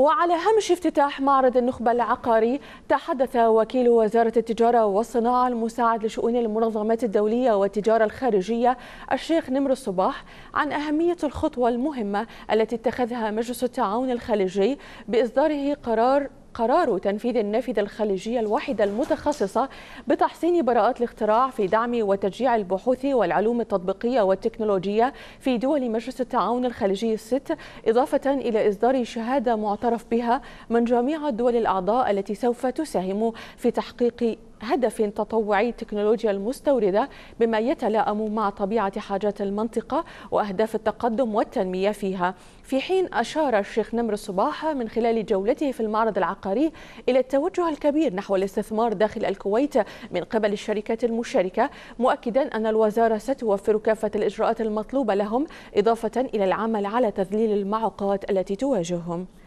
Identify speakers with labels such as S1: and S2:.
S1: وعلى هامش افتتاح معرض النخبة العقاري تحدث وكيل وزارة التجارة والصناعة المساعد لشؤون المنظمات الدولية والتجارة الخارجية الشيخ نمر الصباح عن أهمية الخطوة المهمة التي اتخذها مجلس التعاون الخليجي بإصداره قرار قرار تنفيذ النافذة الخليجية الواحدة المتخصصة بتحسين براءات الاختراع في دعم وتشجيع البحوث والعلوم التطبيقية والتكنولوجية في دول مجلس التعاون الخليجي الست إضافة إلى إصدار شهادة معترف بها من جميع الدول الأعضاء التي سوف تساهم في تحقيق هدف تطوعي التكنولوجيا المستوردة بما يتلائم مع طبيعة حاجات المنطقة وأهداف التقدم والتنمية فيها في حين أشار الشيخ نمر الصباحة من خلال جولته في المعرض العقاري إلى التوجه الكبير نحو الاستثمار داخل الكويت من قبل الشركات المشاركة مؤكدا أن الوزارة ستوفر كافة الإجراءات المطلوبة لهم إضافة إلى العمل على تذليل المعوقات التي تواجههم